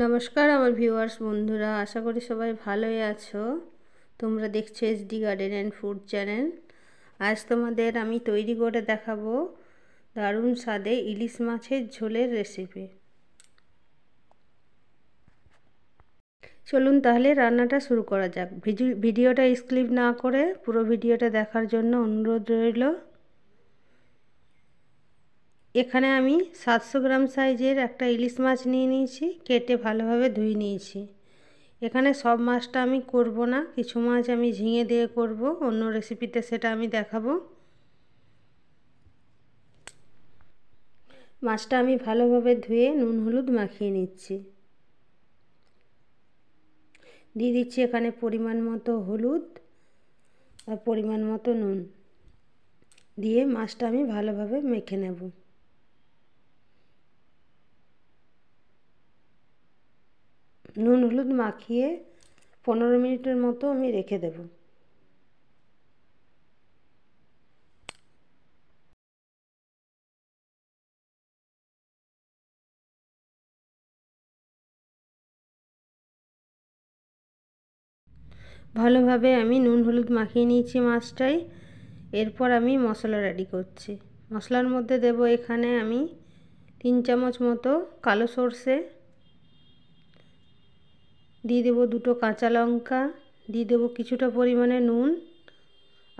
নমস্কার আমার ভিউয়ার্স বন্ধুরা আশা করি সবাই ভালোই আছো তোমরা দেখছো SD garden and food channel আজ তোমাদের আমি তৈরি করে দেখাবো দারুণ স্বাদে ইলিশ মাছের ঝোলের রেসিপি চলুন তাহলে রান্নাটা শুরু করা যাক ভিডিওটা স্ক্লিপ না করে পুরো ভিডিওটা দেখার জন্য অনুরোধ রইল এখানে আমি সাতশো গ্রাম সাইজের একটা ইলিশ মাছ নিয়ে নিয়েছি কেটে ভালোভাবে ধুয়ে নিয়েছি এখানে সব মাছটা আমি করব না কিছু মাছ আমি ঝিঙে দিয়ে করব অন্য রেসিপিতে সেটা আমি দেখাবো মাছটা আমি ভালোভাবে ধুয়ে নুন হলুদ মাখিয়ে নিচ্ছি দিয়ে দিচ্ছি এখানে পরিমাণ মতো হলুদ আর পরিমাণ মতো নুন দিয়ে মাছটা আমি ভালোভাবে মেখে নেবো নুন হলুদ মাখিয়ে পনেরো মিনিটের মতো আমি রেখে দেব ভালোভাবে আমি নুন হলুদ মাখিয়ে নিয়েছি মাছটাই এরপর আমি মশলা রেডি করছি মশলার মধ্যে দেব এখানে আমি তিন চামচ মতো কালো সর্ষে দিয়ে দেবো দুটো কাঁচা লঙ্কা দিয়ে দেবো কিছুটা পরিমাণে নুন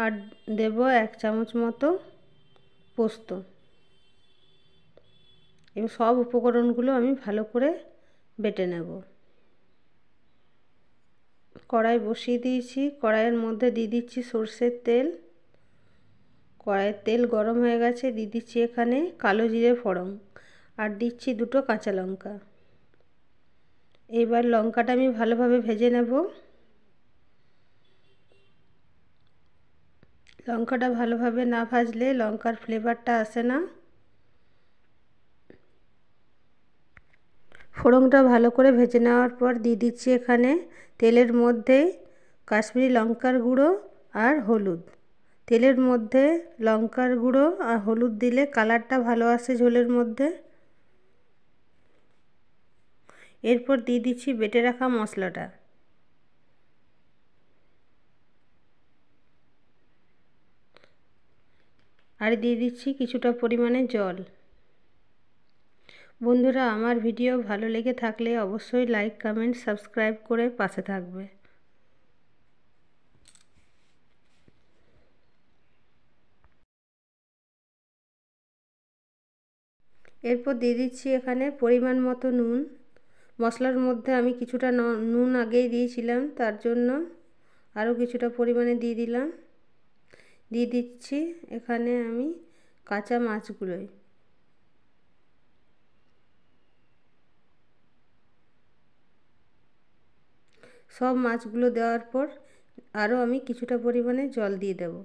আর দেব এক চামচ মতো পোস্ত এবং সব উপকরণগুলো আমি ভালো করে বেটে নেব কড়াই বসিয়ে দিয়েছি কড়াইয়ের মধ্যে দিয়ে দিচ্ছি সর্ষের তেল কড়াইয়ের তেল গরম হয়ে গেছে দিয়ে দিচ্ছি এখানে কালো জিরে ফড়ং আর দিচ্ছি দুটো কাঁচা লঙ্কা এইবার লঙ্কাটা আমি ভালোভাবে ভেজে নেব লঙ্কাটা ভালোভাবে না ভাজলে লঙ্কার ফ্লেভারটা আসে না ফোড়নটা ভালো করে ভেজে নেওয়ার পর দিয়ে দিচ্ছি এখানে তেলের মধ্যে কাশ্মীরি লঙ্কার গুঁড়ো আর হলুদ তেলের মধ্যে লঙ্কার গুঁড়ো আর হলুদ দিলে কালারটা ভালো আসে ঝোলের মধ্যে এরপর দিয়ে দিচ্ছি বেটে রাখা মশলাটা আর দিয়ে দিচ্ছি কিছুটা পরিমাণে জল বন্ধুরা আমার ভিডিও ভালো লেগে থাকলে অবশ্যই লাইক কমেন্ট সাবস্ক্রাইব করে পাশে থাকবে এরপর দিয়ে দিচ্ছি এখানে পরিমাণ মতো নুন মশলার মধ্যে আমি কিছুটা নুন আগেই দিয়েছিলাম তার জন্য আরও কিছুটা পরিমাণে দিয়ে দিলাম দিয়ে দিচ্ছি এখানে আমি কাঁচা মাছগুলোই সব মাছগুলো দেওয়ার পর আরও আমি কিছুটা পরিমাণে জল দিয়ে দেবো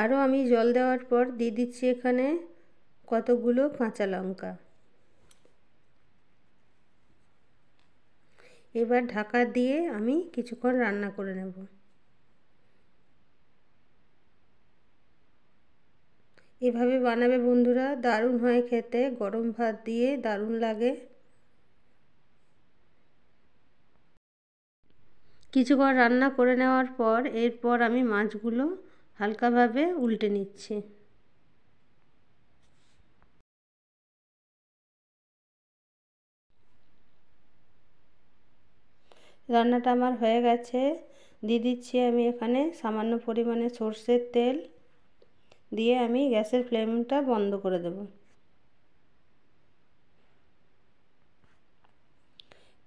আরও আমি জল দেওয়ার পর দিয়ে দিচ্ছি এখানে কতগুলো কাঁচা লঙ্কা এবার ঢাকা দিয়ে আমি কিছুক্ষণ রান্না করে নেব এভাবে বানাবে বন্ধুরা দারুণ হয় খেতে গরম ভাত দিয়ে দারুণ লাগে কিছুক্ষণ রান্না করে নেওয়ার পর এরপর আমি মাছগুলো হালকাভাবে উল্টে নিচ্ছি রান্নাটা আমার হয়ে গেছে দিয়ে দিচ্ছি আমি এখানে সামান্য পরিমাণে সর্ষের তেল দিয়ে আমি গ্যাসের ফ্লেমটা বন্ধ করে দেব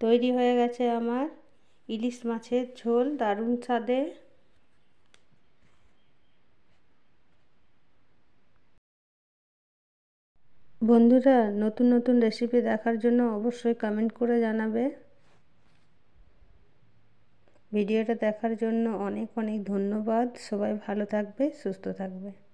তৈরি হয়ে গেছে আমার ইলিশ মাছের ঝোল দারুণ স্বাদে বন্ধুরা নতুন নতুন রেসিপি দেখার জন্য অবশ্যই কমেন্ট করে জানাবে ভিডিওটা দেখার জন্য অনেক অনেক ধন্যবাদ সবাই ভালো থাকবে সুস্থ থাকবে